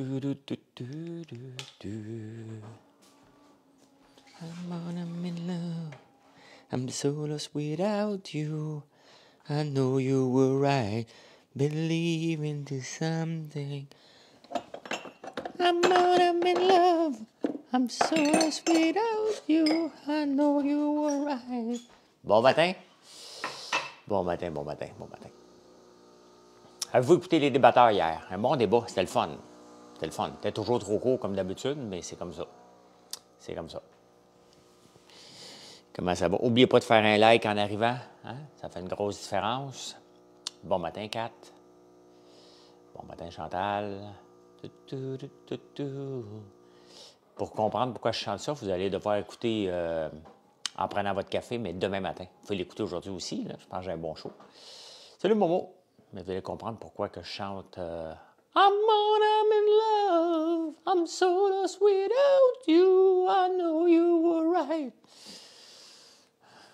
I'm on, I'm in love. I'm so lost without you. I know you were right. Believe in this something. I'm on, I'm in love. I'm so lost without you. I know you were right. Bon matin. Bon matin, bon matin, bon matin. Avez-vous écouté les débatteurs hier? Un bon débat, c'était le fun. C'était le fun. toujours trop court comme d'habitude, mais c'est comme ça. C'est comme ça. Comment ça va? Oubliez pas de faire un like en arrivant. Hein? Ça fait une grosse différence. Bon matin, Kat. Bon matin, Chantal. Pour comprendre pourquoi je chante ça, vous allez devoir écouter euh, en prenant votre café, mais demain matin. Vous pouvez l'écouter aujourd'hui aussi. Je pense que j'ai un bon show. Salut, Momo. Mais vous allez comprendre pourquoi que je chante. Euh, I'm on, I'm in love. I'm so lost without you. I know you were right.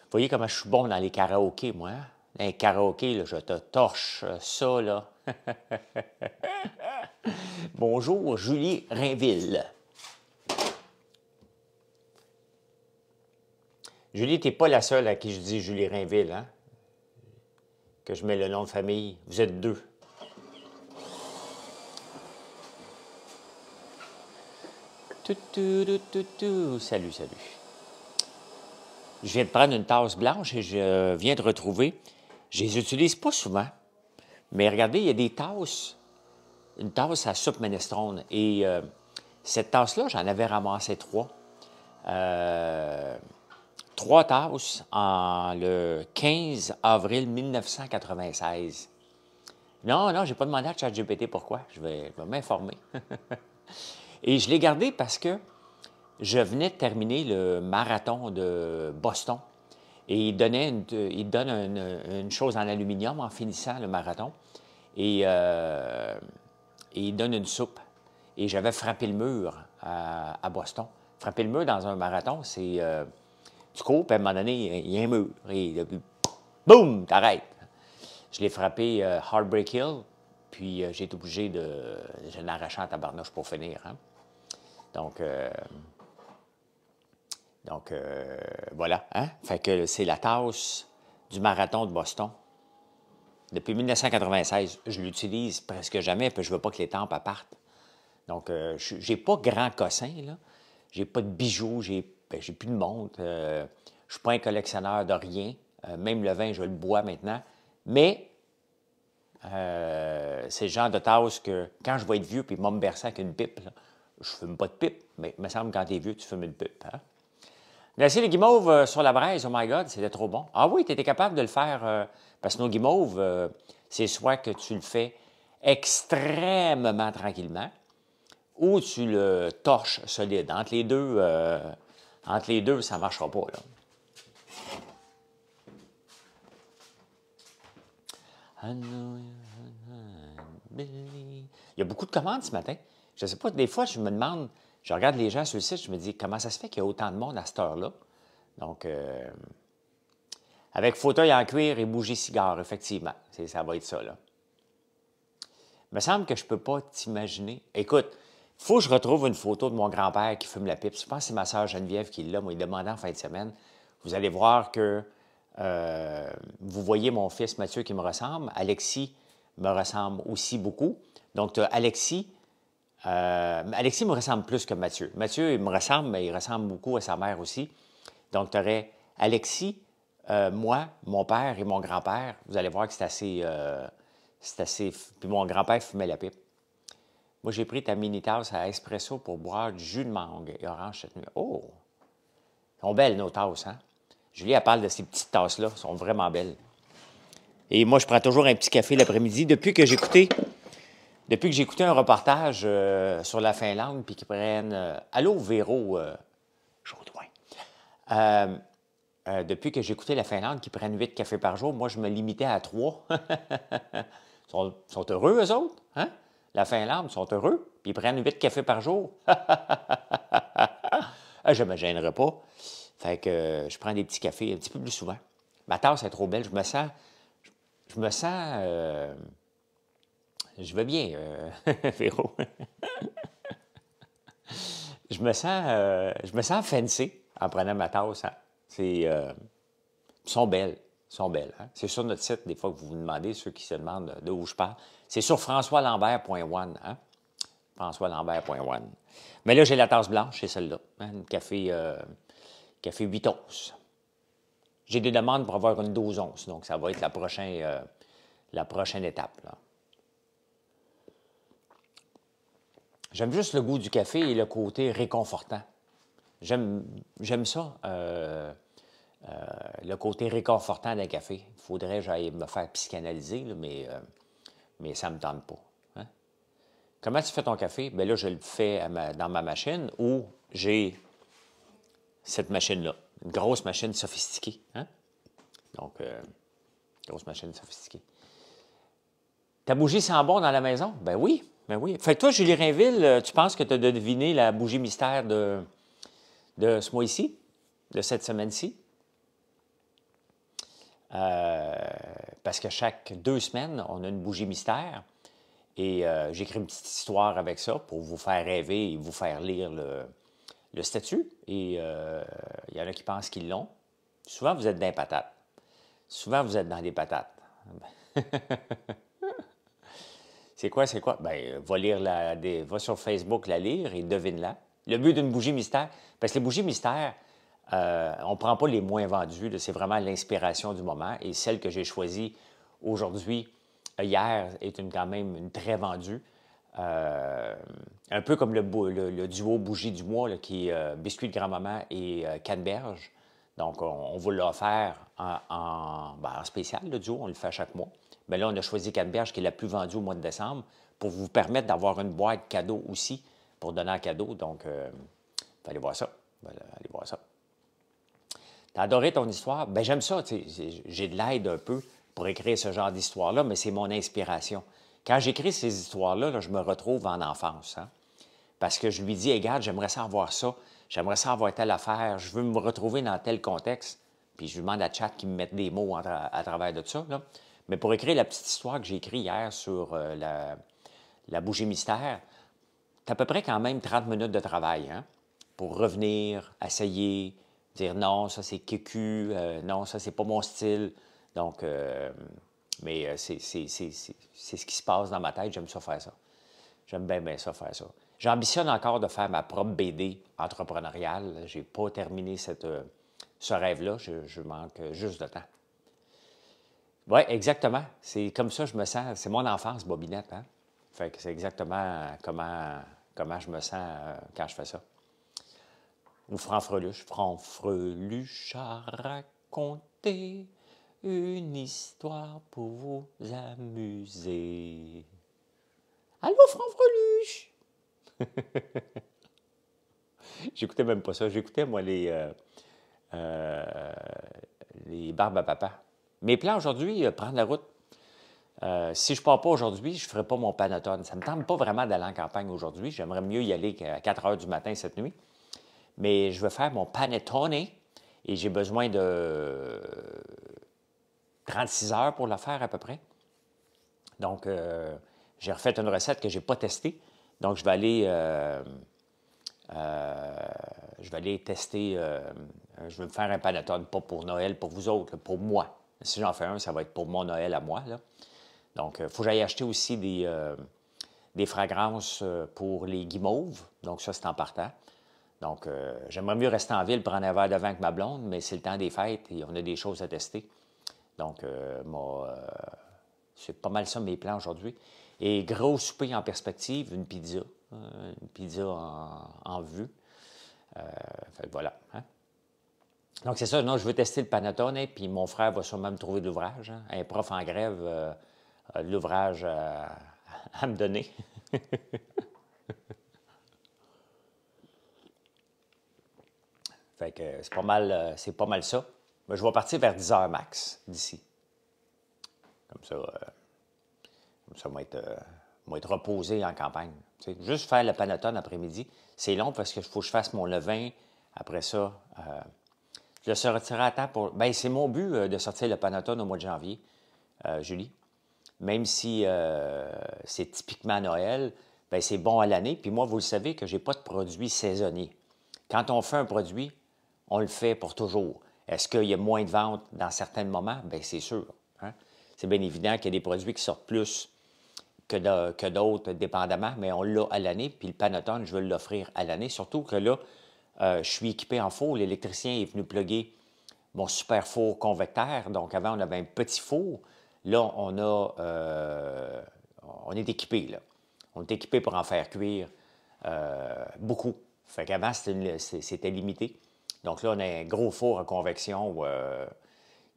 Vous voyez comment je suis bon dans les karaokés, moi. Hein? les karaokés, là, je te torche euh, ça, là. Bonjour, Julie Rainville. Julie, t'es pas la seule à qui je dis Julie Rainville, hein? Que je mets le nom de famille. Vous êtes deux. Salut, salut. Je viens de prendre une tasse blanche et je viens de retrouver. Je les utilise pas souvent, mais regardez, il y a des tasses. Une tasse à soupe menestrone. Et euh, cette tasse-là, j'en avais ramassé trois. Euh, trois tasses en le 15 avril 1996. Non, non, j'ai pas demandé à ChatGPT pourquoi. je vais m'informer. Et je l'ai gardé parce que je venais de terminer le marathon de Boston. Et il, donnait il donne une, chose en aluminium en finissant le marathon. Euh, et, il donne une soupe. Et j'avais frappé le mur à, Boston. Frapper le mur dans un marathon, c'est. Euh, tu cours, puis à un moment donné, il y a un mur. Et boum, t'arrêtes. Je l'ai frappé euh, Heartbreak Hill, puis j'ai été obligé de. Je à en tabarnouche pour finir. Hein? Donc, euh, donc euh, voilà. Hein? Fait que c'est la tasse du marathon de Boston. Depuis 1996, je l'utilise presque jamais, puis je veux pas que les tempes partent. Donc, euh, j'ai pas grand cossin, là. J'ai pas de bijoux, j'ai n'ai ben, plus de montre. je suis pas un collectionneur de rien. même le vin, je le bois maintenant. Mais c'est le genre de tasse que quand je vais être vieux puis me bercer avec une pipe, je fume pas de pipe, mais il me semble que quand es vieux, tu fumes une pipe. Hein? les guimauves euh, sur la braise, oh my God, c'était trop bon. Ah oui, tu étais capable de le faire, euh, parce que nos guimauves, euh, c'est soit que tu le fais extrêmement tranquillement, ou tu le torches solide. Entre les deux, entre les deux ça ne marchera pas. Il y a beaucoup de commandes ce matin. Je ne sais pas, des fois, je me demande, je regarde les gens sur le site, je me dis, comment ça se fait qu'il y a autant de monde à cette heure-là? Donc, euh, avec fauteuil en cuir et bougie cigare, effectivement, ça va être ça, là. Il me semble que je ne peux pas t'imaginer. Écoute, il faut que je retrouve une photo de mon grand-père qui fume la pipe. Je pense que c'est ma sœur Geneviève qui l'a, moi, il demandait en fin de semaine. Vous allez voir que euh, vous voyez mon fils Mathieu qui me ressemble. Alexis me ressemble aussi beaucoup. Donc, tu as Alexis, euh, Alexis me ressemble plus que Mathieu. Mathieu, il me ressemble, mais il ressemble beaucoup à sa mère aussi. Donc, tu aurais Alexis, euh, moi, mon père et mon grand-père. Vous allez voir que c'est assez. Euh, c'est assez. Puis mon grand-père fumait la pipe. Moi, j'ai pris ta mini tasse à espresso pour boire du jus de mangue et orange cette nuit. Oh! Elles sont belles, nos tasses, hein? Julie, elle parle de ces petites tasses-là. sont vraiment belles. Et moi, je prends toujours un petit café l'après-midi. Depuis que j'écoutais depuis que j'ai écouté un reportage euh, sur la Finlande, puis qu'ils prennent. Euh, Allô, Véro euh, Chaudouin. Euh, depuis que j'ai écouté la Finlande, qui prennent huit cafés par jour, moi, je me limitais à trois. ils sont, heureux, eux autres. Hein? La Finlande, sont heureux, puis ils prennent huit cafés par jour. Ah, je ne me gênerais pas. Fait que je prends des petits cafés un petit peu plus souvent. Ma tasse est trop belle. Je me sens. je me sens je veux bien, Féro. Euh, je, me sens, euh, je me sens fancy en prenant ma tasse. Hein. C'est, euh, sont belles. sont belles. Hein. C'est sur notre site, des fois, que vous vous demandez, ceux qui se demandent de où je parle. C'est sur françoislambert.one. Hein? françoislambert.one. Mais là, j'ai la tasse blanche, c'est celle-là. Hein, café, café 8 J'ai des demandes pour avoir une 12 onces, donc ça va être la prochaine, la prochaine étape. Là. J'aime juste le goût du café et le côté réconfortant. J'aime ça, euh, euh, le côté réconfortant d'un café. Il faudrait que j'aille me faire psychanalyser, mais, euh, mais ça ne me tente pas. Hein. Comment tu fais ton café? Bien là, je le fais dans ma machine où j'ai cette machine-là. Une grosse machine sophistiquée. Hein? Donc, grosse machine sophistiquée. Ta bougie sent bon dans la maison? Ben oui. Ben oui. Fait que toi, Julie Rainville, euh, tu penses que tu as deviné la bougie mystère de, de ce mois-ci, de cette semaine-ci? Euh, parce que chaque deux semaines, on a une bougie mystère. Et euh, j'écris une petite histoire avec ça pour vous faire rêver et vous faire lire le, statut. Et il y en a qui pensent qu'ils l'ont. Souvent, vous êtes dans les patates. Souvent, vous êtes dans des patates. C'est quoi, c'est quoi? Ben, euh, va, la, sur Facebook la lire et devine-la. Le but d'une bougie mystère, parce que les bougies mystères, euh, on ne prend pas les moins vendues, c'est vraiment l'inspiration du moment. Et celle que j'ai choisie aujourd'hui, euh, hier, est une, quand même une très vendue. un peu comme le, duo Bougie du mois, qui est Biscuit de grand-maman et Canneberge. Donc, on, vous l'a offert ben, en, spécial, le duo, on le fait chaque mois. Mais ben là, on a choisi Canneberge, qui est la plus vendue au mois de décembre, pour vous permettre d'avoir une boîte cadeau aussi, pour donner un cadeau. Donc, euh, allez voir ça. Allez voir ça. T'as adoré ton histoire? Bien, j'aime ça. J'ai de l'aide un peu pour écrire ce genre d'histoire-là, mais c'est mon inspiration. Quand j'écris ces histoires-là, je me retrouve en enfance. Hein. Parce que je lui dis, regarde, j'aimerais savoir ça, j'aimerais savoir telle affaire, je veux me retrouver dans tel contexte. Puis je lui demande à Chat qui me mette des mots à, travers de ça. Mais pour écrire la petite histoire que j'ai écrite hier sur euh, la, bougie mystère, c'est à peu près quand même 30 minutes de travail hein, pour revenir, essayer, dire non, ça c'est kécu, euh, non, ça c'est pas mon style. Donc, euh, mais c'est ce qui se passe dans ma tête, j'aime ça faire ça. J'aime bien, bien ça faire ça. J'ambitionne encore de faire ma propre BD entrepreneuriale. Je n'ai pas terminé cette, ce rêve-là, je manque juste de temps. Oui, exactement. C'est comme ça que je me sens. C'est mon enfance, Bobinette. Hein? Fait que c'est exactement comment, comment je me sens euh, quand je fais ça. Ou Franfreluche. Franfreluche a raconté une histoire pour vous amuser. Allô, Franfreluche! J'écoutais même pas ça. J'écoutais, moi, les, euh, euh, les barbes à papa. Mes plans aujourd'hui, euh, prendre la route. Euh, si je ne pars pas aujourd'hui, je ne ferai pas mon panettone. Ça ne me tente pas vraiment d'aller en campagne aujourd'hui. J'aimerais mieux y aller qu'à 4 heures du matin cette nuit. Mais je veux faire mon panettone et j'ai besoin de 36 heures pour le faire à peu près. Donc, euh, j'ai refait une recette que je n'ai pas testée. Donc, je vais aller, je vais aller tester, je vais me faire un panettone, pas pour Noël, pour vous autres, pour moi si j'en fais un, ça va être pour mon Noël à moi. Donc, il euh, faut que j'aille acheter aussi des, euh, fragrances euh, pour les guimauves. Donc, ça, c'est en partant. Donc, j'aimerais mieux rester en ville, pour en avoir devant que ma blonde, mais c'est le temps des fêtes et on a des choses à tester. Donc, moi, c'est pas mal ça mes plans aujourd'hui. Et gros souper en perspective, une pizza. Une pizza en, vue. fait, voilà. Hein. Donc, c'est ça. Non, je veux tester le Panatone, et puis mon frère va sûrement me trouver de l'ouvrage. Hein. Un prof en grève euh, a de l'ouvrage à me donner. fait que c'est pas mal, euh, c'est pas mal ça. Mais ben, je vais partir vers 10 heures max d'ici. Comme ça, euh, comme ça, moi être, reposé en campagne. juste faire le Panatone après-midi, c'est long parce qu'il faut que je fasse mon levain. Après ça, je sortirai à temps pour. Ben, c'est mon but euh, de sortir le Panatone au mois de janvier, euh, Julie. Même si euh, c'est typiquement Noël, ben, c'est bon à l'année. Puis moi, vous le savez que je n'ai pas de produit saisonnier. Quand on fait un produit, on le fait pour toujours. Est-ce qu'il y a moins de ventes dans certains moments? Bien, c'est sûr. Hein. C'est bien évident qu'il y a des produits qui sortent plus que, d'autres, dépendamment, mais on l'a à l'année. Puis le Panatone, je veux l'offrir à l'année. Surtout que là, euh, je suis équipé en four. L'électricien est venu plugger mon super four convecteur. Donc, avant, on avait un petit four. Là, on, a, euh, on est équipé. On est équipé pour en faire cuire euh, beaucoup. Fait qu'avant, c'était limité. Donc là, on a un gros four à convection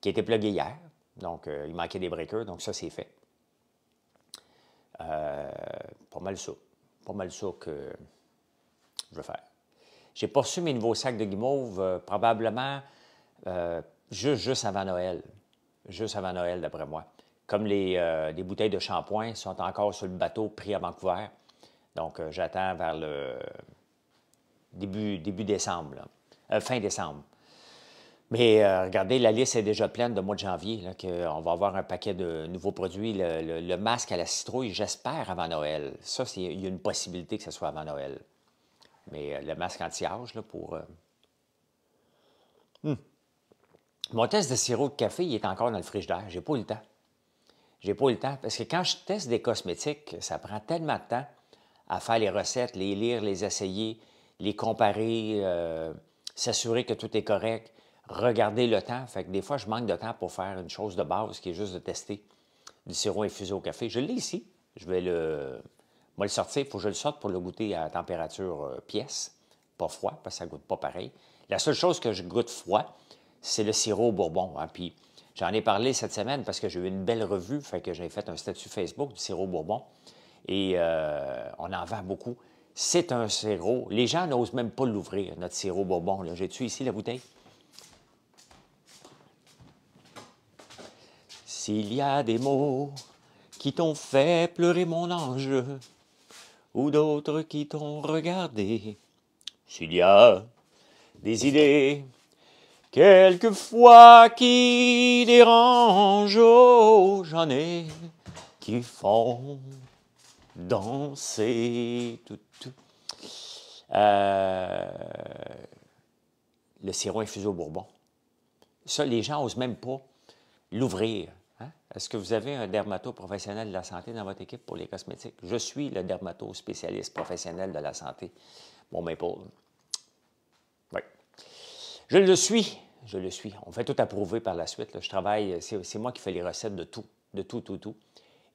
qui était plugué hier. Donc, il manquait des breakers. Donc, ça, c'est fait. pas mal ça. Pas mal ça que je veux faire. J'ai pas reçu mes nouveaux sacs de guimauve euh, probablement euh, juste, avant Noël. Juste avant Noël, d'après moi. Comme euh, les, bouteilles de shampoing sont encore sur le bateau pris à Vancouver. Donc, j'attends vers le début, décembre, fin décembre. Mais regardez, la liste est déjà pleine de mois de janvier. Là, on va avoir un paquet de nouveaux produits. Le, le masque à la citrouille, j'espère, avant Noël. Ça, il y a une possibilité que ce soit avant Noël. Mais euh, le masque anti-âge, là, pour. Hum. Mon test de sirop de café, il est encore dans le frigidaire. J'ai pas le temps. J'ai pas le temps. Parce que quand je teste des cosmétiques, ça prend tellement de temps à faire les recettes, les lire, les essayer, les comparer, euh, s'assurer que tout est correct, regarder le temps. Fait que des fois, je manque de temps pour faire une chose de base qui est juste de tester du sirop infusé au café. Je l'ai ici. Je vais le. Moi, le sortir, il faut que je le sorte pour le goûter à température euh, pièce, pas froid, parce que ça ne goûte pas pareil. La seule chose que je goûte froid, c'est le sirop bourbon. Hein. puis j'en ai parlé cette semaine parce que j'ai eu une belle revue, fait que j'ai fait un statut Facebook du sirop bourbon. Et euh, on en vend beaucoup. C'est un sirop. Les gens n'osent même pas l'ouvrir, notre sirop bourbon. J'ai-tu ici la bouteille? S'il y a des mots qui t'ont fait pleurer mon ange, ou d'autres qui t'ont regardé. S'il y a des idées, quelquefois qui dérangent, oh, j'en ai qui font danser tout, euh, le sirop infusé au bourbon. Ça, les gens n'osent même pas l'ouvrir. Hein? Est-ce que vous avez un dermato professionnel de la santé dans votre équipe pour les cosmétiques? Je suis le dermato spécialiste professionnel de la santé. Bon, mais pour. Oui. Je le suis. Je le suis. On fait tout approuver par la suite. Je travaille, c'est moi qui fais les recettes de tout, de tout, tout, tout.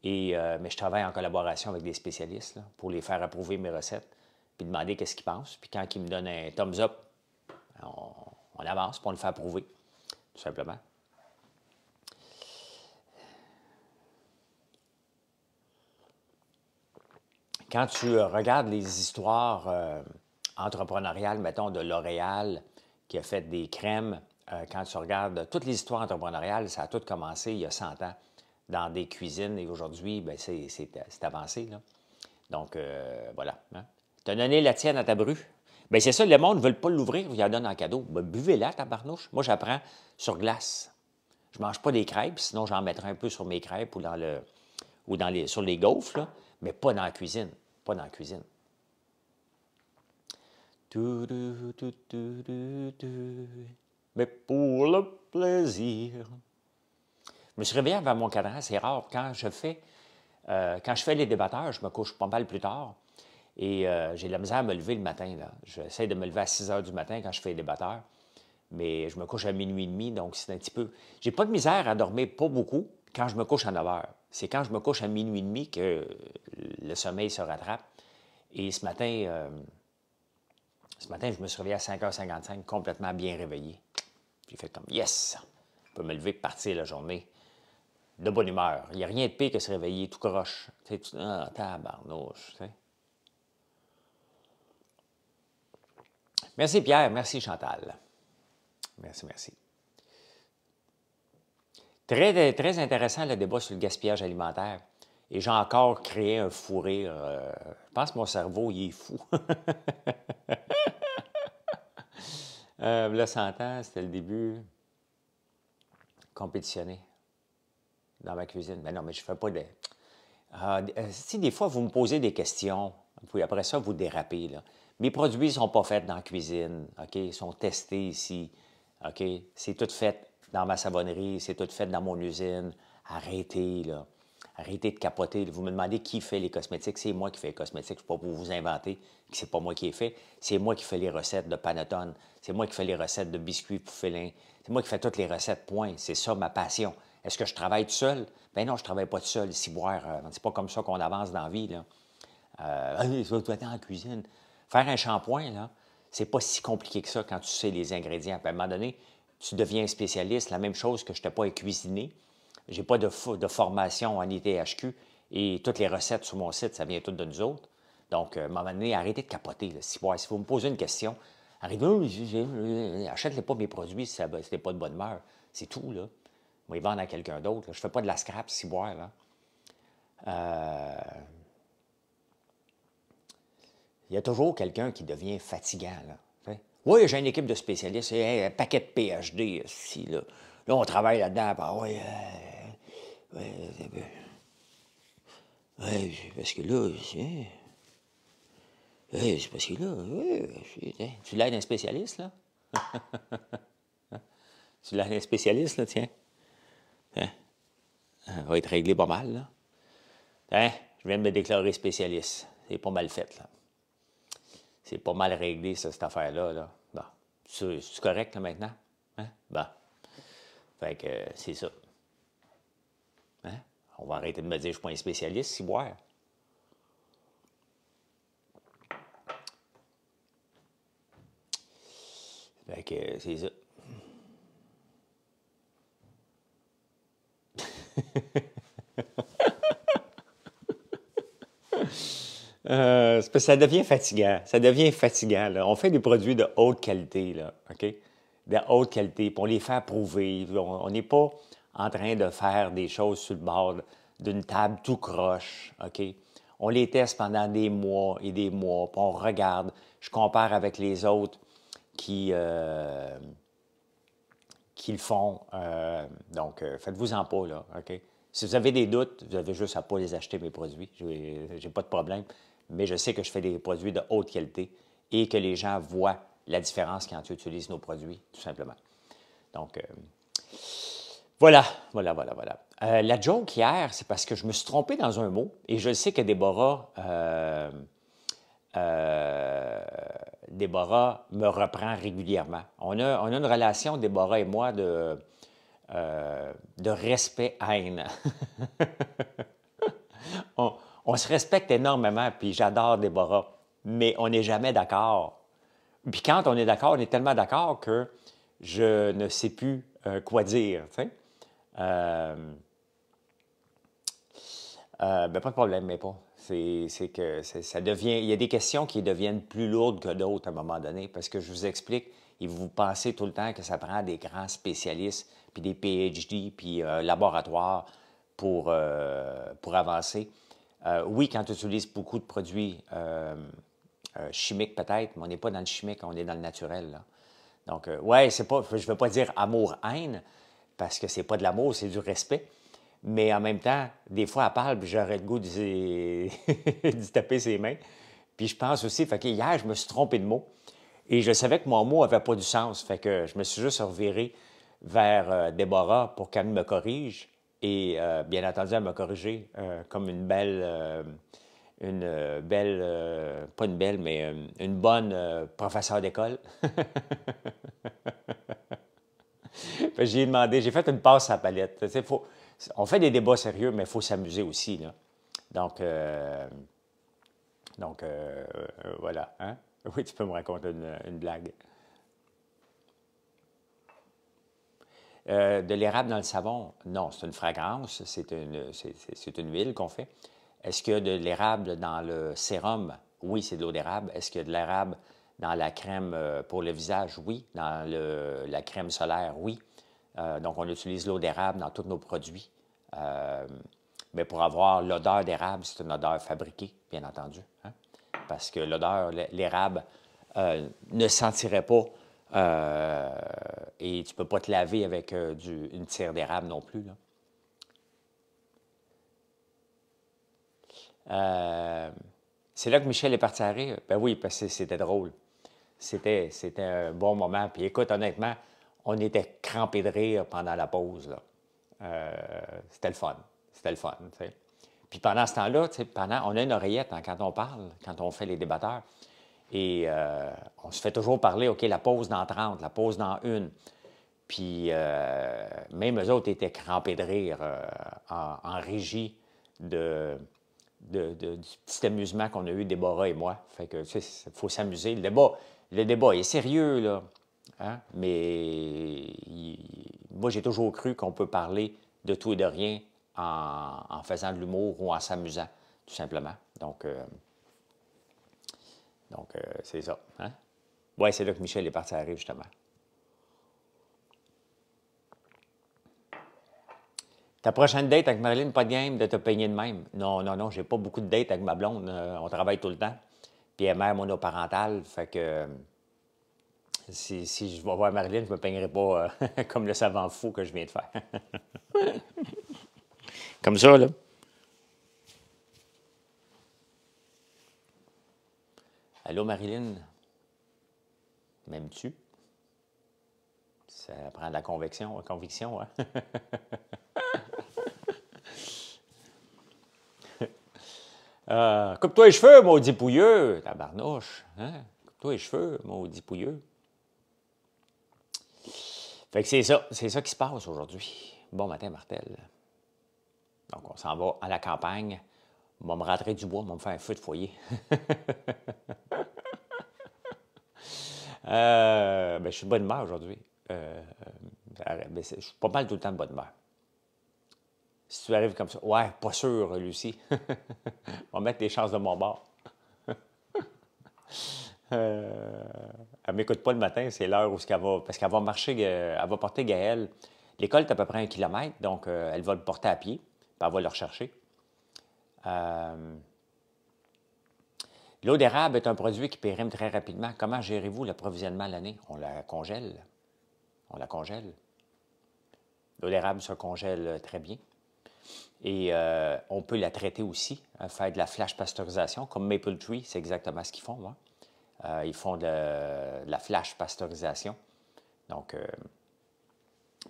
Et, euh, mais je travaille en collaboration avec des spécialistes pour les faire approuver mes recettes, puis demander qu'est-ce qu'ils pensent. Puis quand ils me donnent un thumbs up, on, avance, pour le faire approuver, tout simplement. quand tu euh, regardes les histoires euh, entrepreneuriales, mettons, de L'Oréal, qui a fait des crèmes, euh, quand tu regardes toutes les histoires entrepreneuriales, ça a tout commencé il y a 100 ans dans des cuisines et aujourd'hui, ben, c'est avancé. Donc, voilà. Hein? Tu as donné la tienne à ta bru. Bien, c'est ça, le monde ne veulent pas l'ouvrir, il en donne en cadeau. Ben, buvez-la, ta barnouche. Moi, j'apprends sur glace. Je ne mange pas des crêpes, sinon j'en mettrai un peu sur mes crêpes ou, dans le, ou dans les, sur les gaufres, mais pas dans la cuisine pas dans la cuisine. Mais pour le plaisir. Je me suis réveillé avant mon cadran, c'est rare. Quand je fais, euh, quand je fais les débatteurs, je me couche pas mal plus tard. Et euh, j'ai la misère à me lever le matin. J'essaie de me lever à 6 heures du matin quand je fais les débatteurs. Mais je me couche à minuit et demi, donc c'est un petit peu. J'ai pas de misère à dormir, pas beaucoup, quand je me couche à 9 h C'est quand je me couche à minuit et demi que le sommeil se rattrape. Et ce matin, euh, ce matin, je me suis réveillé à 5h55, complètement bien réveillé. J'ai fait comme Yes! Je peux me lever partir la journée de bonne humeur. Il n'y a rien de pire que se réveiller tout croche. Tu ah, Merci Pierre, merci Chantal. Merci, merci. Très, intéressant le débat sur le gaspillage alimentaire. Et j'ai encore créé un fou rire. Euh, je pense que mon cerveau, il est fou. euh, là, 100 ans, c'était le début. Compétitionner dans ma cuisine. Mais non, mais je fais pas de... Ah, euh, si des fois, vous me posez des questions, puis après ça, vous dérapez. Mes produits ne sont pas faits dans la cuisine, OK? Ils sont testés ici, OK? C'est tout fait dans ma savonnerie, c'est tout fait dans mon usine. Arrêtez, là. Arrêtez de capoter. Vous me demandez qui fait les cosmétiques. C'est moi qui fais les cosmétiques. Je ne pas pour vous inventer que c'est pas moi qui ai fait. C'est moi qui fais les recettes de panettone. C'est moi qui fais les recettes de biscuits pour C'est moi qui fais toutes les recettes, point. C'est ça ma passion. Est-ce que je travaille tout seul? Ben non, je travaille pas tout seul. Si boire, euh, c'est pas comme ça qu'on avance dans la vie, là. Euh, tu vas en cuisine. Faire un shampoing, là, c'est pas si compliqué que ça quand tu sais les ingrédients. à un moment donné, tu deviens spécialiste. La même chose que je n'étais pas cuisiné. Je n'ai pas de, de, formation en ITHQ et toutes les recettes sur mon site, ça vient toutes de nous autres. Donc, euh, à un moment donné, arrêtez de capoter. Là. Si, si, vous me posez une question, arrêtez, achète-les pas mes produits si ce n'est pas de bonne humeur. C'est tout, là. Moi, ils vendent à quelqu'un d'autre. Je ne fais pas de la scrap, si boire, là. Euh, il y a toujours quelqu'un qui devient fatigant, là. Oui, j'ai une équipe de spécialistes, un paquet de PhD ici. Là, là on travaille là-dedans. Ah, oui, euh, c'est ouais, ouais, parce que là, c'est. Hein? Ouais, c'est parce que là, ouais, hein? tu l'aides un spécialiste, là? tu l'aides un spécialiste, là, tiens. Hein? Ça ah, va être réglé pas mal, là. Hein? Je viens de me déclarer spécialiste. C'est pas mal fait, là c'est pas mal réglé, ça, cette affaire-là. Là. Bon. C'est correct là, maintenant? Hein? Bon. Fait que euh, c'est ça. Hein? On va arrêter de me dire que je ne suis pas un spécialiste, si boire. Fait que euh, c'est ça. Euh, ça devient fatigant. Ça devient fatigant. On fait des produits de haute qualité, là, OK? De haute qualité, Pour on les fait approuver. On n'est pas en train de faire des choses sur le bord d'une table tout croche, OK? On les teste pendant des mois et des mois, on regarde. Je compare avec les autres qui, euh, le font. Euh, donc, faites-vous-en pas, là, OK? Si vous avez des doutes, vous avez juste à ne pas les acheter, mes produits. J'ai n'ai pas de problème mais je sais que je fais des produits de haute qualité et que les gens voient la différence quand tu utilises nos produits, tout simplement. Donc, euh, voilà, voilà, voilà, voilà. Euh, la joke hier, c'est parce que je me suis trompé dans un mot et je sais que Déborah, euh, Déborah me reprend régulièrement. On a, on a, une relation, Déborah et moi, de, de respect-haine. on, on se respecte énormément, puis j'adore Déborah, mais on n'est jamais d'accord. Puis quand on est d'accord, on est tellement d'accord que je ne sais plus euh, quoi dire. Euh, euh, ben, pas de problème, mais pas. C'est que ça devient. Il y a des questions qui deviennent plus lourdes que d'autres à un moment donné, parce que je vous explique, et vous pensez tout le temps que ça prend des grands spécialistes, puis des PhD, puis un euh, pour, pour avancer. Euh, oui, quand tu utilises beaucoup de produits euh, euh, chimiques peut-être, mais on n'est pas dans le chimique, on est dans le naturel. Donc, ouais, c'est pas, je ne veux pas dire amour-haine, parce que c'est pas de l'amour, c'est du respect. Mais en même temps, des fois, à parle, j'aurais le goût de taper ses mains. Puis je pense aussi, fait que hier, je me suis trompé de mots. Et je savais que mon mot n'avait pas du sens. Fait que je me suis juste reviré vers Déborah pour qu'elle me corrige. Et euh, bien entendu, elle m'a corrigé euh, comme une belle, euh, une belle, pas une belle, mais une bonne professeure d'école. j'ai demandé, j'ai fait une passe à la palette. Faut, on fait des débats sérieux, mais il faut s'amuser aussi. Là. Donc, donc voilà. Hein? Oui, tu peux me raconter une blague. Euh, de l'érable dans le savon, non, c'est une fragrance, c'est une, huile qu'on fait. Est-ce qu'il y a de l'érable dans le sérum? Oui, c'est de l'eau d'érable. Est-ce qu'il y a de l'érable dans la crème euh, pour le visage? Oui. Dans la crème solaire? Oui. Euh, donc, on utilise l'eau d'érable dans tous nos produits. mais pour avoir l'odeur d'érable, c'est une odeur fabriquée, bien entendu. Hein. Parce que l'odeur, l'érable ne sentirait pas euh, et tu ne peux pas te laver avec euh, une tire d'érable non plus. Là. Euh, c'est là que Michel est parti à rire. Ben oui, parce que c'était drôle. C'était, c'était un bon moment. Puis écoute, honnêtement, on était crampés de rire pendant la pause. Là. c'était le fun. C'était le fun. Puis pendant ce temps-là, pendant, on a une oreillette hein, quand on parle, quand on fait les débatteurs. Et euh, on se fait toujours parler, OK, la pause dans 30, la pause dans une. Puis euh, même eux autres étaient crampés de rire euh, en, régie du petit amusement qu'on a eu, Déborah et moi. Fait que, tu sais, il faut s'amuser. Le débat, le débat est sérieux, là. Hein, mais moi, j'ai toujours cru qu'on peut parler de tout et de rien en, faisant de l'humour ou en s'amusant, tout simplement. Donc, donc, euh, c'est ça. Hein? Oui, c'est là que Michel est parti arriver justement. Ta prochaine date avec Marilyn, pas de game de te peigner de même. Non, non, non, j'ai pas beaucoup de dates avec ma blonde. Euh, on travaille tout le temps. Puis elle est mère monoparentale, fait que euh, si, je vais voir Marilyn, je me peignerai pas comme le savant fou que je viens de faire. comme ça, là. Allô, Marilyn? M'aimes-tu? Ça prend de la conviction, conviction, hein? Euh, coupe-toi les cheveux, maudit pouilleux! Ta hein? Coupe-toi les cheveux, maudit pouilleux. Fait que c'est ça, c'est ça qui se passe aujourd'hui. Bon matin, Martel. Donc, on s'en va à la campagne va me rentrer du bois, va me faire un feu de foyer. Euh, ben, je suis de bonne mère aujourd'hui. Euh, euh, ben, je suis pas mal tout le temps de bonne mère. Si tu arrives comme ça, ouais, pas sûr, Lucie. on va mettre les chances de mon bord. elle m'écoute pas le matin, c'est l'heure où ce qu'elle va. Parce qu'elle va marcher, elle va porter Gaël. L'école est à peu près un kilomètre, donc elle va le porter à pied, puis elle va le rechercher. Euh, l'eau d'érable est un produit qui périme très rapidement. Comment gérez-vous l'approvisionnement l'année? On la congèle. On la congèle. L'eau d'érable se congèle euh, très bien. Et euh, on peut la traiter aussi, hein, faire de la flash pasteurisation, comme Maple Tree, c'est exactement ce qu'ils font. Hein. ils font de, la flash pasteurisation. Donc,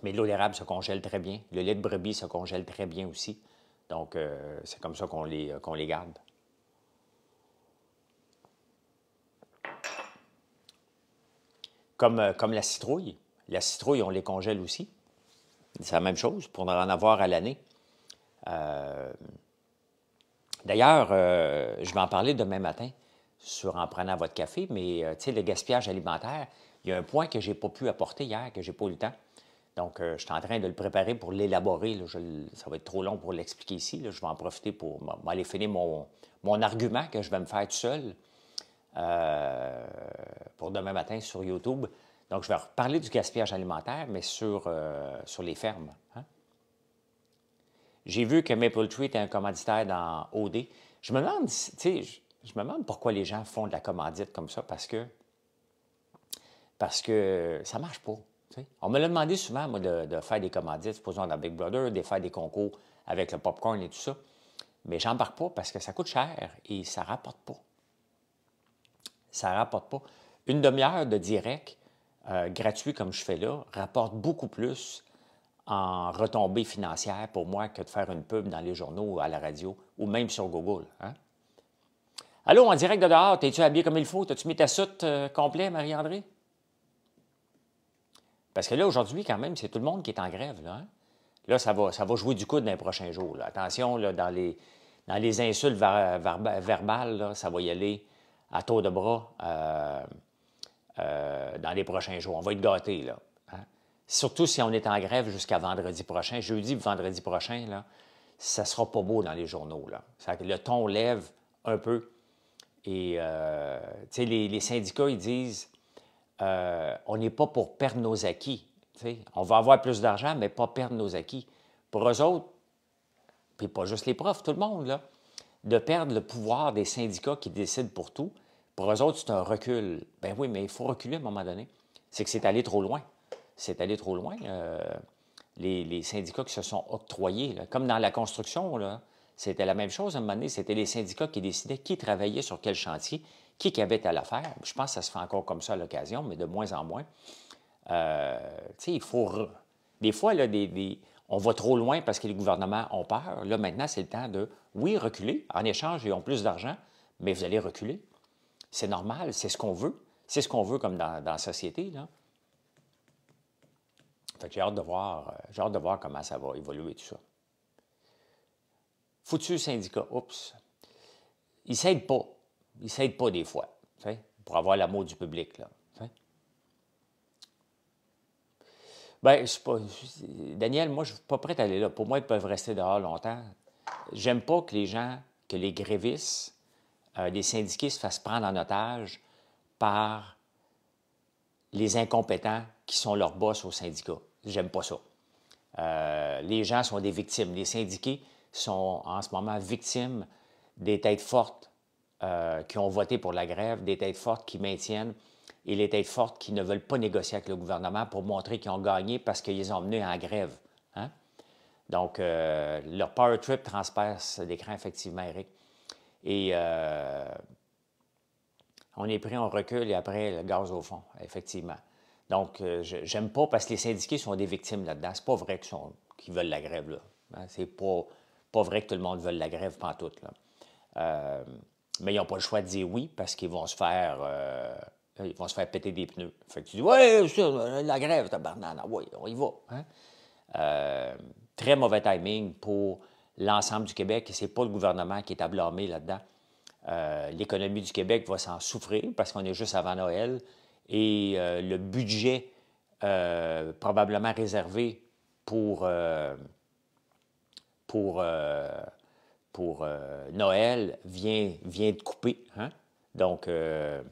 mais l'eau d'érable se congèle très bien. Le lait de brebis se congèle très bien aussi. Donc, euh, c'est comme ça qu'on les, les garde. Comme, euh, comme la citrouille. La citrouille, on les congèle aussi. C'est la même chose pour en avoir à l'année. Euh, d'ailleurs, je vais en parler demain matin sur en prenant votre café, mais tu sais, le gaspillage alimentaire, il y a un point que je n'ai pas pu apporter hier, que je n'ai pas eu le temps. Donc, euh, je suis en train de le préparer pour l'élaborer. Ça va être trop long pour l'expliquer ici. Je vais en profiter pour aller finir mon, mon, argument que je vais me faire tout seul euh, pour demain matin sur YouTube. Donc, je vais reparler du gaspillage alimentaire, mais sur, euh, sur les fermes. Hein. J'ai vu que Maple Tree était un commanditaire dans OD. Je me demande, tu me demande pourquoi les gens font de la commandite comme ça, parce que, parce que ça marche pas. On me l'a demandé souvent, moi, de, faire des commandites, supposons dans Big Brother, de faire des concours avec le popcorn et tout ça. Mais j'embarque pas parce que ça coûte cher et ça rapporte pas. Ça rapporte pas. Une demi-heure de direct euh, gratuit comme je fais là rapporte beaucoup plus en retombées financières pour moi que de faire une pub dans les journaux, à la radio ou même sur Google. Hein. Allô, en direct de dehors, t'es-tu habillé comme il faut? T'as-tu mis ta soute complet, euh, complète, Marie-André? Parce que là, aujourd'hui, quand même, c'est tout le monde qui est en grève. Là, hein. ça, va, ça va jouer du coup dans les prochains jours. Attention, dans, les, dans les insultes verbales, ça va y aller à tour de bras euh, euh, dans les prochains jours. On va être gâtés. Là, hein. Surtout si on est en grève jusqu'à vendredi prochain. Jeudi, vendredi prochain, là, ça ne sera pas beau dans les journaux. Là. Le ton lève un peu. Et euh, les, les syndicats, ils disent euh, on n'est pas pour perdre nos acquis. On va avoir plus d'argent, mais pas perdre nos acquis. Pour eux autres, puis pas juste les profs, tout le monde, de perdre le pouvoir des syndicats qui décident pour tout, pour eux autres, c'est un recul. Ben oui, mais il faut reculer à un moment donné. C'est que c'est allé trop loin. C'est allé trop loin. Euh, les, syndicats qui se sont octroyés, comme dans la construction, c'était la même chose à un moment donné. C'était les syndicats qui décidaient qui travaillait sur quel chantier qui avait à l'affaire. Je pense que ça se fait encore comme ça à l'occasion, mais de moins en moins. Euh, tu sais, il faut. Des fois, là, des, on va trop loin parce que les gouvernements ont peur. Là, maintenant, c'est le temps de, oui, reculer. En échange, ils ont plus d'argent, mais vous allez reculer. C'est normal, c'est ce qu'on veut. C'est ce qu'on veut comme dans, la société. Là. Fait j'ai hâte, de voir, euh, j'ai de voir comment ça va évoluer tout ça. Foutu syndicat, oups. Ils ne pas. Ils ne pas des fois, pour avoir l'amour du public. Là, ben, Daniel, moi, je ne suis pas prêt à aller là. Pour moi, ils peuvent rester dehors longtemps. J'aime pas que les gens, que les grévistes, euh, les syndiqués se fassent prendre en otage par les incompétents qui sont leurs boss au syndicat. J'aime pas ça. Euh, les gens sont des victimes. Les syndiqués sont en ce moment victimes des têtes fortes euh, qui ont voté pour la grève, des têtes fortes qui maintiennent et les têtes fortes qui ne veulent pas négocier avec le gouvernement pour montrer qu'ils ont gagné parce qu'ils ont mené en grève. Hein? Donc, euh, leur power trip transperce l'écran, effectivement, Eric. Et euh, on est pris, on recule et après, le gaz au fond, effectivement. Donc, j'aime pas parce que les syndiqués sont des victimes là-dedans. C'est pas vrai qu'ils, veulent la grève, là. Hein? C'est pas, vrai que tout le monde veut la grève, pantoute, là mais ils n'ont pas le choix de dire oui parce qu'ils vont se faire. Euh, ils vont se faire péter des pneus. Fait que tu dis, ouais, la grève, oui, on y va. Hein. Euh, très mauvais timing pour l'ensemble du Québec et ce n'est pas le gouvernement qui est à blâmer là-dedans. Euh, l'économie du Québec va s'en souffrir parce qu'on est juste avant Noël et le budget probablement réservé pour, pour pour euh, Noël vient, vient de couper. Hein? Donc, euh,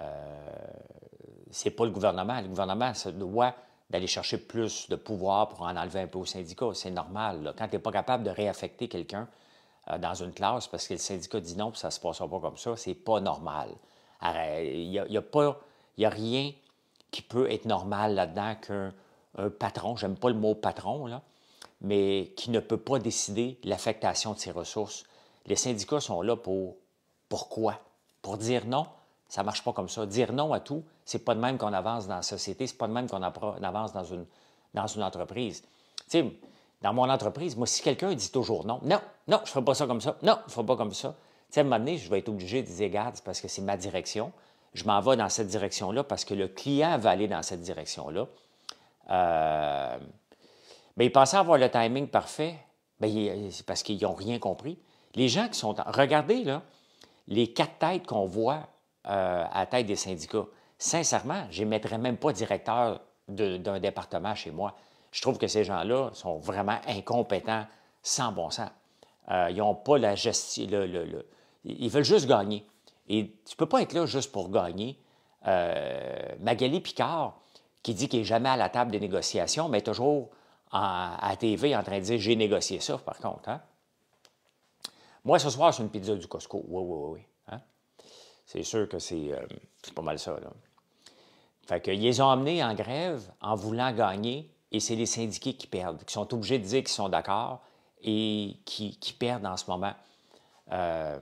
euh, c'est pas le gouvernement. Le gouvernement se doit d'aller chercher plus de pouvoir pour en enlever un peu au syndicat. C'est normal. Quand tu n'es pas capable de réaffecter quelqu'un euh, dans une classe parce que le syndicat dit non, ça ne se passera pas comme ça, c'est pas normal. Il n'y a, y a, a rien qui peut être normal là-dedans qu'un patron, j'aime pas le mot patron, là, mais qui ne peut pas décider l'affectation de ses ressources. Les syndicats sont là pour pourquoi? Pour dire non, ça ne marche pas comme ça. Dire non à tout, ce n'est pas de même qu'on avance dans la société, c'est pas de même qu'on avance dans une, dans une entreprise. Tu sais, dans mon entreprise, moi, si quelqu'un dit toujours non, non, non, je ne ferai pas ça comme ça, non, je ne ferai pas comme ça, tu sais, à un moment donné, je vais être obligé de dire, garde, parce que c'est ma direction, je m'en vais dans cette direction-là parce que le client va aller dans cette direction-là. Euh, ben, ils pensaient avoir le timing parfait. Ben, euh, c'est parce qu'ils n'ont rien compris. Les gens qui sont. Regardez, là, les quatre têtes qu'on voit euh, à la tête des syndicats. Sincèrement, je ne mettrais même pas directeur d'un département chez moi. Je trouve que ces gens-là sont vraiment incompétents, sans bon sens. Euh, ils n'ont pas la gestion. Le, Ils veulent juste gagner. Et tu ne peux pas être là juste pour gagner. Magali Picard, qui dit qu'il n'est jamais à la table des négociations, mais toujours à, TV en train de dire j'ai négocié ça, par contre. Hein. Moi, ce soir, c'est une pizza du Costco. Oui, oui, oui. Hein. C'est sûr que euh, c'est pas mal ça. Là. Fait qu'ils les ont emmenés en grève en voulant gagner et c'est les syndiqués qui perdent, qui sont obligés de dire qu'ils sont d'accord et qui, perdent en ce moment. Euh,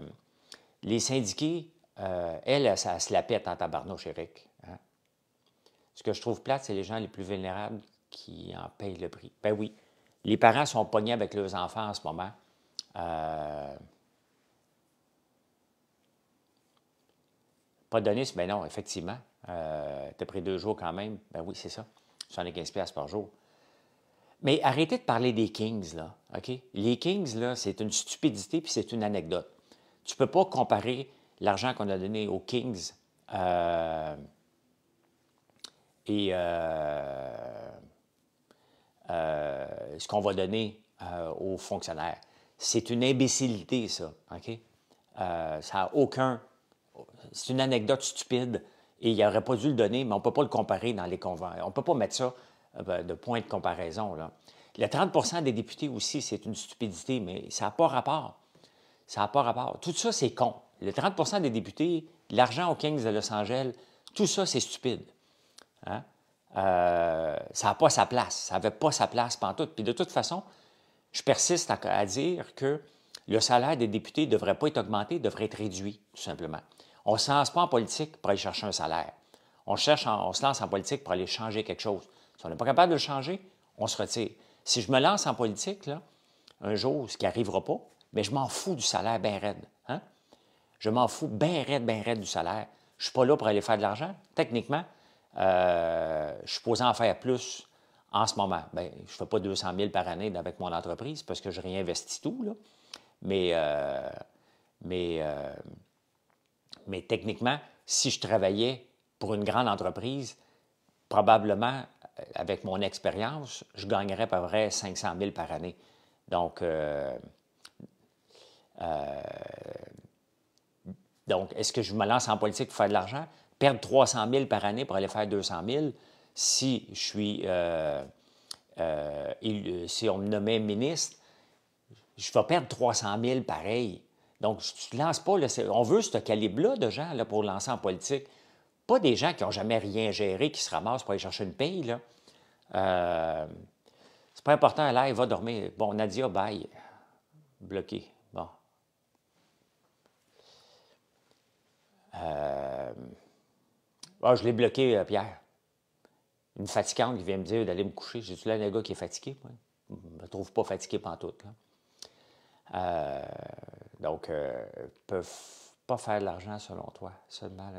les syndiqués, euh, elles, ça, se la pète en tabarnouche, Eric. Hein. Ce que je trouve plate, c'est les gens les plus vulnérables qui en payent le prix. Ben oui, les parents sont pognés avec leurs enfants en ce moment. Euh, pas donné, mais non, effectivement. Euh, pris deux jours quand même. Ben oui, c'est ça. 75 pièces par jour. Mais arrêtez de parler des Kings, là. OK? Les Kings, là, c'est une stupidité puis c'est une anecdote. Tu peux pas comparer l'argent qu'on a donné aux Kings euh, et euh, ce qu'on va donner euh, aux fonctionnaires. C'est une imbécilité, ça. OK? Euh, ça n'a aucun. C'est une anecdote stupide et il aurait pas dû le donner, mais on ne peut pas le comparer dans les convents. On ne peut pas mettre ça euh, ben, de point de comparaison. Là. Le 30 des députés aussi, c'est une stupidité, mais ça n'a pas rapport. Ça n'a pas rapport. Tout ça, c'est con. Le 30 des députés, l'argent au Kings de Los Angeles, tout ça, c'est stupide. Hein? Euh, ça n'a pas sa place. Ça n'avait pas sa place pantoute. Puis de toute façon, je persiste à, dire que le salaire des députés ne devrait pas être augmenté, devrait être réduit, tout simplement. On ne se lance pas en politique pour aller chercher un salaire. On, cherche on se lance en politique pour aller changer quelque chose. Si on n'est pas capable de le changer, on se retire. Si je me lance en politique, un jour, ce qui n'arrivera pas, mais je m'en fous du salaire bien raide. Hein? Je m'en fous bien raide, bien raide du salaire. Je ne suis pas là pour aller faire de l'argent. Techniquement, euh, je suis posé en faire plus en ce moment. Bien, je ne fais pas 200 000 par année avec mon entreprise parce que je réinvestis tout. Là. Mais, euh, mais, euh, mais techniquement, si je travaillais pour une grande entreprise, probablement, avec mon expérience, je gagnerais à peu près 500 000 par année. Donc, donc, est-ce que je me lance en politique pour faire de l'argent? perdre 300 000 par année pour aller faire 200 000, si je suis, euh, euh, euh, si on me nommait ministre, je vais perdre 300 000 pareil. Donc, tu ne lances pas. on veut ce calibre-là de gens là, pour lancer en politique. Pas des gens qui n'ont jamais rien géré, qui se ramassent pour aller chercher une paye. Là. Euh, c'est pas important. Là, il va dormir. Bon, Nadia, bye. Bloqué. Bon. Euh, ah, je l'ai bloqué, euh, Pierre. Une fatigante qui vient me dire d'aller me coucher. J'ai dit, là, un gars qui est fatigué. Moi. Je me trouve pas fatigué pantoute. tout Euh, donc, euh, peuvent pas faire de l'argent selon toi. Seulement,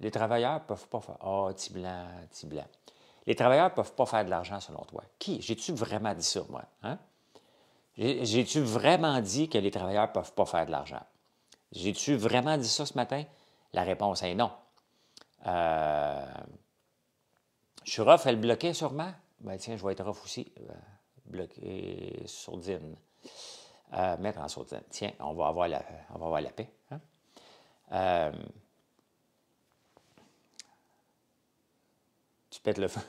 les travailleurs peuvent pas faire. Ah, petit blanc, Les travailleurs peuvent pas faire de l'argent selon toi. Qui? J'ai-tu vraiment dit ça, moi? Hein? J'ai-tu vraiment dit que les travailleurs peuvent pas faire de l'argent? J'ai-tu vraiment dit ça ce matin? La réponse est non je euh, suis rough, elle bloquait sûrement. Ben tiens, je vais être rough aussi. Euh, bloqué, sourdine. Euh, mettre en sourdine. Tiens, on va avoir la, on va avoir la paix. Hein? tu pètes le feu.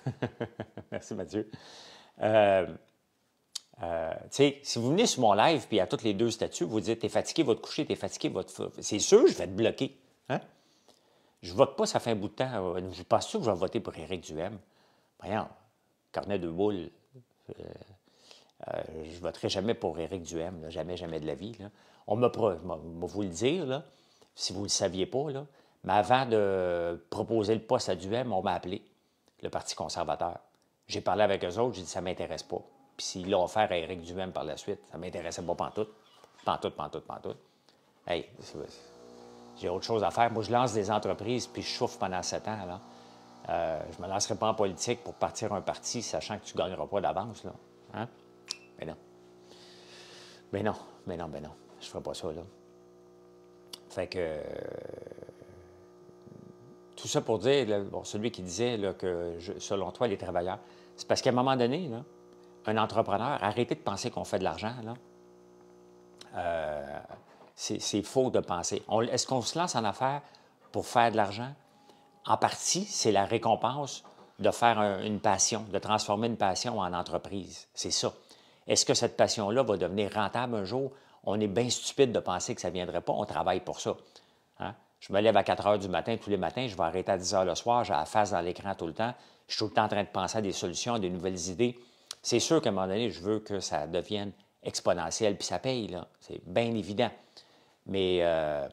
Merci Mathieu. Euh, si vous venez sur mon live, puis à toutes les deux statues, vous dites, t'es fatigué, va te coucher, t'es fatigué, votre, te... C'est sûr, je vais te bloquer. Hein? Je vote pas, ça fait un bout de temps. Je suis pas sûr que je vais voter pour Éric Duhem. Voyons, carnet de boule. Euh, euh, je voterai jamais pour Éric Duhem, jamais, jamais de la vie. On me vous le dire, si vous ne le saviez pas, là, mais avant de proposer le poste à Duhem, on m'a appelé, le Parti conservateur. J'ai parlé avec eux autres, j'ai dit ça m'intéresse pas. Puis s'ils l'ont offert à Éric Duhem par la suite, ça m'intéressait pas pantoute. Pantoute, pantoute, pantoute. Hey, c'est j'ai autre chose à faire. Moi, je lance des entreprises, puis je chauffe pendant sept ans. Là. Euh, je ne me lancerai pas en politique pour partir un parti, sachant que tu ne gagneras pas d'avance. Là. Hein? Mais non. Mais non, mais non, mais non. Je ne ferai pas ça, là. Fait que... Euh, tout ça pour dire, bon, celui qui disait que, selon toi, les travailleurs, c'est parce qu'à un moment donné, un entrepreneur, arrêtez de penser qu'on fait de l'argent, là. Euh, c'est faux de penser. Est-ce qu'on se lance en affaires pour faire de l'argent? En partie, c'est la récompense de faire une passion, de transformer une passion en entreprise. C'est ça. Est-ce que cette passion-là va devenir rentable un jour? On est bien stupide de penser que ça ne viendrait pas. On travaille pour ça. Hein? Je me lève à 4 heures du matin tous les matins, je vais arrêter à 10 heures le soir, j'ai la face dans l'écran tout le temps. Je suis tout le temps en train de penser à des solutions, à des nouvelles idées. C'est sûr qu'à un moment donné, je veux que ça devienne exponentiel, puis ça paye, C'est bien évident. Mais, euh,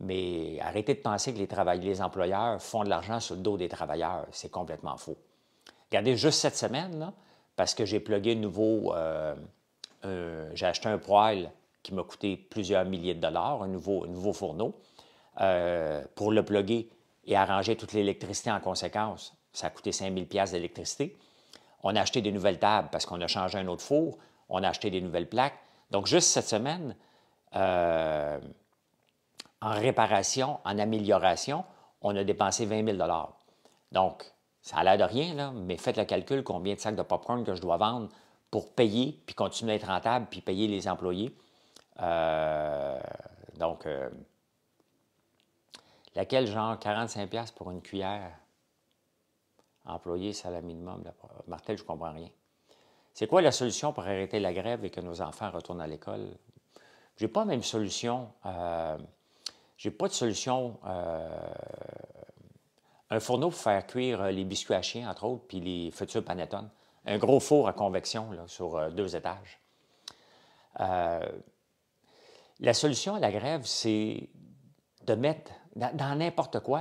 mais arrêtez de penser que les, employeurs font de l'argent sur le dos des travailleurs. C'est complètement faux. Regardez juste cette semaine, parce que j'ai plugué nouveau. Euh, euh, j'ai acheté un poêle qui m'a coûté plusieurs milliers de dollars, un nouveau, fourneau. pour le plugger et arranger toute l'électricité en conséquence, ça a coûté 5000 pièces d'électricité. On a acheté des nouvelles tables parce qu'on a changé un autre four. On a acheté des nouvelles plaques. Donc, juste cette semaine, euh, en réparation, en amélioration, on a dépensé 20 000 Donc, ça a l'air de rien, mais faites le calcul combien de sacs de popcorn que je dois vendre pour payer, puis continuer à être rentable, puis payer les employés. Euh, donc, euh, laquelle, genre 45$ pour une cuillère? Employé, salaire minimum. Martel, je ne comprends rien. C'est quoi la solution pour arrêter la grève et que nos enfants retournent à l'école? Je pas la même solution. Euh, j'ai pas de solution. Euh, un fourneau pour faire cuire euh, les biscuits à chien, entre autres, puis les futurs panettones. Un gros four à convection sur deux étages. la solution à la grève, c'est de mettre, dans n'importe quoi,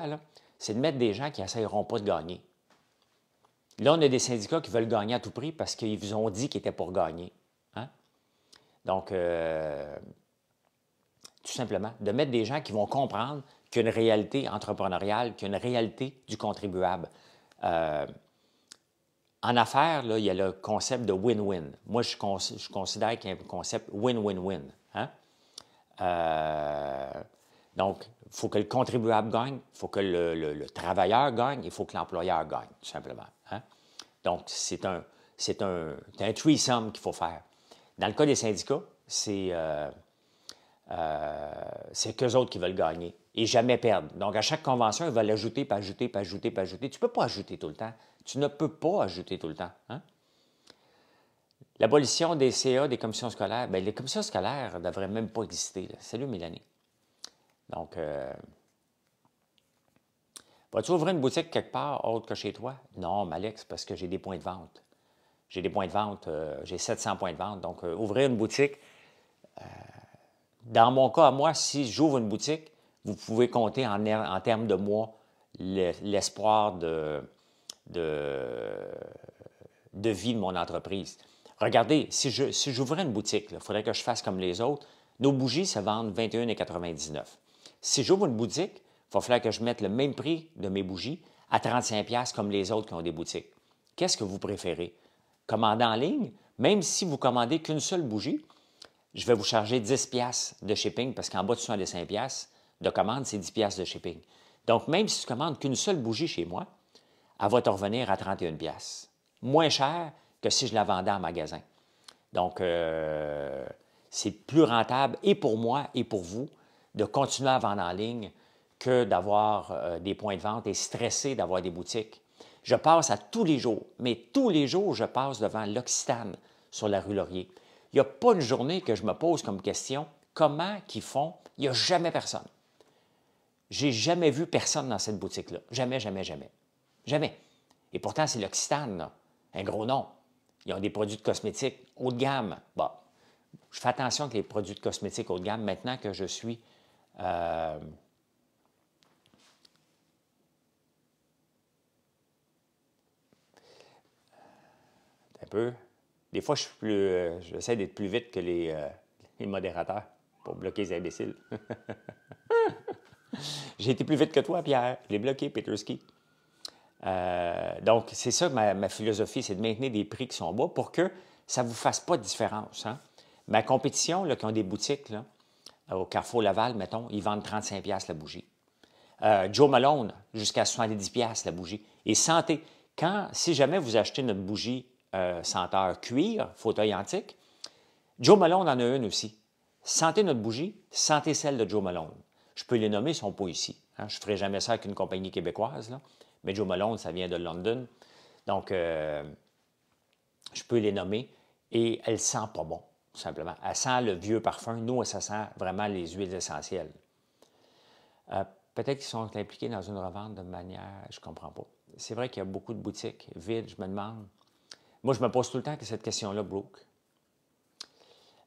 c'est de mettre des gens qui n'essayeront pas de gagner. Là, on a des syndicats qui veulent gagner à tout prix parce qu'ils vous ont dit qu'ils étaient pour gagner. Hein? Donc, tout simplement, de mettre des gens qui vont comprendre qu'il y a une réalité entrepreneuriale, qu'il y a une réalité du contribuable. Euh, en affaires, là, il y a le concept de win-win. Moi, je, considère qu'il y a un concept win-win-win. Hein? Euh, donc, il faut que le contribuable gagne, il faut que le, travailleur gagne, il faut que l'employeur gagne, tout simplement. Hein? Donc, c'est un, c'est un, un threesome qu'il faut faire. Dans le cas des syndicats, c'est euh, euh, c'est qu'eux autres qui veulent gagner et jamais perdre. Donc, à chaque convention, ils veulent ajouter, pas ajouter, pas ajouter, pas ajouter. Tu ne peux pas ajouter tout le temps. Tu ne peux pas ajouter tout le temps. Hein? L'abolition des CA, des commissions scolaires, bien, les commissions scolaires ne devraient même pas exister. Salut, Mélanie. Donc, euh, vas-tu ouvrir une boutique quelque part autre que chez toi? Non, Alex parce que j'ai des points de vente. J'ai des points de vente, euh, j'ai 700 points de vente. Donc, ouvrir une boutique, dans mon cas, moi, si j'ouvre une boutique, vous pouvez compter en, er, termes de mois l'espoir de, vie de mon entreprise. Regardez, si j'ouvrais une boutique, il faudrait que je fasse comme les autres. Nos bougies se vendent 21,99 Si j'ouvre une boutique, il va falloir que je mette le même prix de mes bougies à 35$ comme les autres qui ont des boutiques. Qu'est-ce que vous préférez? Commander en ligne, même si vous commandez qu'une seule bougie, je vais vous charger 10 pièces de shipping parce qu'en bas de des pièces de commande, c'est 10 pièces de shipping. Donc, même si tu commandes qu'une seule bougie chez moi, elle va te revenir à 31 pièces. Moins cher que si je la vendais en magasin. Donc, euh, c'est plus rentable et pour moi et pour vous de continuer à vendre en ligne que d'avoir euh, des points de vente et stressé d'avoir des boutiques. Je passe à tous les jours, mais tous les jours, je passe devant l'Occitane sur la rue Laurier. Il n'y a pas une journée que je me pose comme question comment qu'ils font. Il n'y a jamais personne. J'ai jamais vu personne dans cette boutique-là. Jamais, jamais, jamais. Jamais. Et pourtant, c'est l'Occitane, un gros nom. Ils ont des produits de cosmétiques haut de gamme. Bon, je fais attention avec les produits de cosmétiques haut de gamme maintenant que je suis. Euh, un peu. Des fois, je suis plus, euh, j'essaie d'être plus vite que les, euh, modérateurs pour bloquer les imbéciles. J'ai été plus vite que toi, Pierre. Je l'ai bloqué, Petruski. Euh, donc, c'est ça ma, philosophie, c'est de maintenir des prix qui sont bas pour que ça ne vous fasse pas de différence. Hein. Ma compétition, là, qui ont des boutiques, au Carrefour Laval, mettons, ils vendent 35$ la bougie. Joe Malone, jusqu'à 70$ la bougie. Et santé, quand, si jamais vous achetez notre bougie euh, senteur cuir, fauteuil antique. Joe Malone en a une aussi. Sentez notre bougie, sentez celle de Joe Malone. Je peux les nommer, ils ne sont pas ici. Hein. Je ne ferai jamais ça avec une compagnie québécoise. Mais Joe Malone, ça vient de London. Donc, euh, je peux les nommer. Et elle sent pas bon, tout simplement. Elle sent le vieux parfum. Nous, ça sent vraiment les huiles essentielles. Euh, peut-être qu'ils sont impliqués dans une revente de manière, je ne comprends pas. C'est vrai qu'il y a beaucoup de boutiques vides, je me demande. Moi, je me pose tout le temps que cette question-là, Brooke.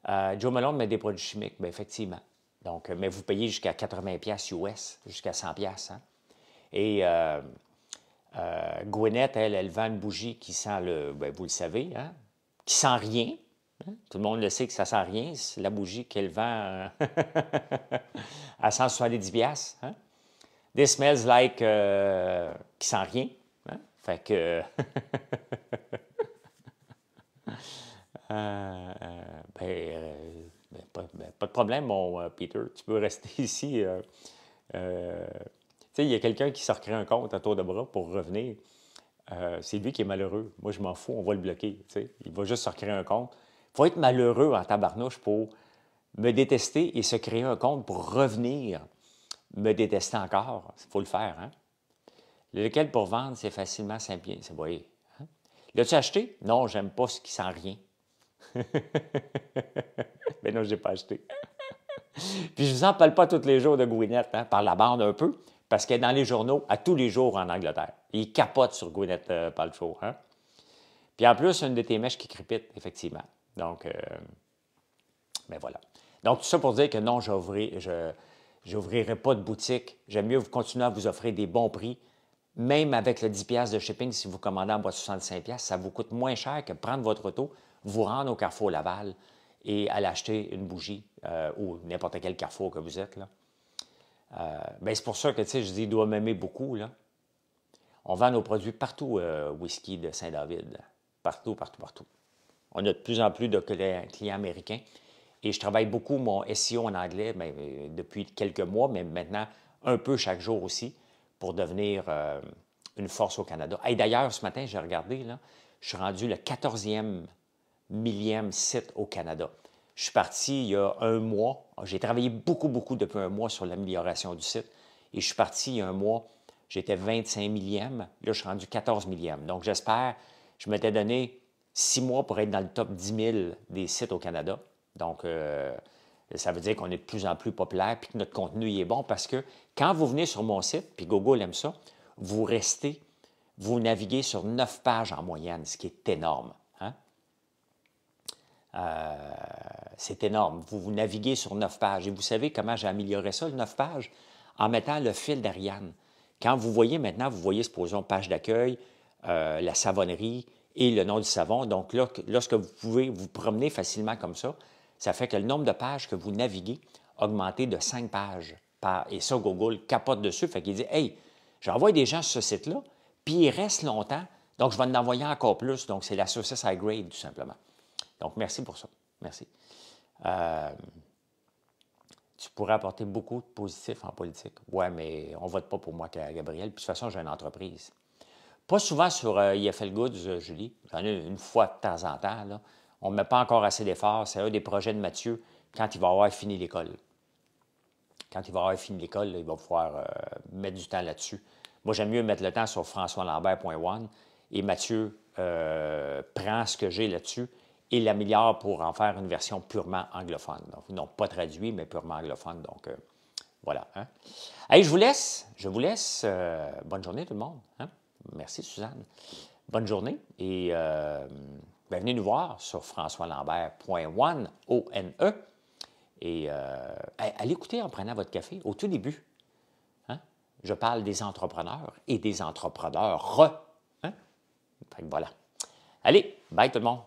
Euh, Joe Malone met des produits chimiques, bien, effectivement. Donc, euh, mais vous payez jusqu'à 80$ US, jusqu'à 100$. Hein? Et euh, euh elle, elle vend une bougie qui sent le. Bien, vous le savez, hein? qui sent rien. Hein. Tout le monde le sait que ça sent rien. C'est La bougie qu'elle vend à 170$. Hein? This smells like. qui sent rien. Hein. Fait que. Euh, euh, ben, euh, ben, ben, pas, de problème, mon Peter. Tu peux rester ici. il y a quelqu'un qui se recrée un compte à tour de bras pour revenir. c'est lui qui est malheureux. Moi, je m'en fous, on va le bloquer. Il va juste se recréer un compte. Il faut être malheureux en tabarnouche pour me détester et se créer un compte pour revenir me détester encore. Il faut le faire. Hein. Lequel pour vendre, c'est facilement simple. L'as-tu acheté? Non, j'aime pas ce qui sent rien. Mais ben non, je n'ai pas acheté. Puis je ne vous en parle pas tous les jours de Gouinette, hein, par la bande un peu, parce qu'elle est dans les journaux à tous les jours en Angleterre. Il capote sur Gouinette euh, le Hein? Puis en plus, une de tes mèches qui crépite, effectivement. Donc, mais euh, ben voilà. Donc, tout ça pour dire que non, je n'ouvrirai pas de boutique. J'aime mieux vous continuer à vous offrir des bons prix même avec le 10$ de shipping, si vous commandez en bas 65$, ça vous coûte moins cher que prendre votre auto, vous rendre au Carrefour Laval et aller acheter une bougie euh, ou n'importe quel Carrefour que vous êtes. Là. Euh, ben, c'est pour ça que je dis, il doit m'aimer beaucoup. Là. On vend nos produits partout, euh, Whisky de Saint-David. Partout, partout, partout. On a de plus en plus de clients américains. Et je travaille beaucoup mon SEO en anglais ben, depuis quelques mois, mais maintenant un peu chaque jour aussi pour devenir euh, une force au Canada. Et D'ailleurs, ce matin, j'ai regardé, là, je suis rendu le 14e, millième site au Canada. Je suis parti il y a un mois. J'ai travaillé beaucoup, beaucoup depuis un mois sur l'amélioration du site. Et je suis parti il y a un mois. J'étais 25 millième. Là, je suis rendu 14 millième. Donc, j'espère, je m'étais donné six mois pour être dans le top 10 000 des sites au Canada. Donc, euh, ça veut dire qu'on est de plus en plus populaire puis que notre contenu est bon parce que quand vous venez sur mon site, puis Google aime ça, vous restez, vous naviguez sur neuf pages en moyenne, ce qui est énorme. Hein? Euh, c'est énorme. Vous, vous naviguez sur neuf pages. Et vous savez comment j'ai amélioré ça, le neuf pages, en mettant le fil d'Ariane. Quand vous voyez maintenant, vous voyez, ce supposons, page d'accueil, euh, la savonnerie et le nom du savon. Donc là, lorsque vous pouvez vous promener facilement comme ça, ça fait que le nombre de pages que vous naviguez a augmenté de 5 pages. Et ça, Google capote dessus. Fait qu'il dit Hey, j'envoie des gens sur ce site-là, puis ils restent longtemps, donc je vais en envoyer encore plus. Donc, c'est la saucisse high grade, tout simplement. Donc, merci pour ça. Merci. Euh, tu pourrais apporter beaucoup de positifs en politique. Ouais, mais on ne vote pas pour moi, Gabriel. Puis, de toute façon, j'ai une entreprise. Pas souvent sur euh, IFL Goods, euh, Julie. J'en ai une fois de temps en temps, là on ne met pas encore assez d'efforts. C'est un des projets de Mathieu quand il va avoir fini l'école. Quand il va avoir fini l'école, il va pouvoir euh, mettre du temps là-dessus. Moi, j'aime mieux mettre le temps sur françoislambert.one et Mathieu euh, prend ce que j'ai là-dessus et l'améliore pour en faire une version purement anglophone. Donc, non, pas traduit, mais purement anglophone. Donc, euh, voilà. Allez, hein. je vous laisse. Je vous laisse. bonne journée, tout le monde. Hein. Merci, Suzanne. Bonne journée et ben, venez nous voir sur françoislambert.one, O-N-E, e. et euh, allez écouter en prenant votre café au tout début. Hein, je parle des entrepreneurs et des entrepreneurs. Hein? voilà. Allez, bye tout le monde.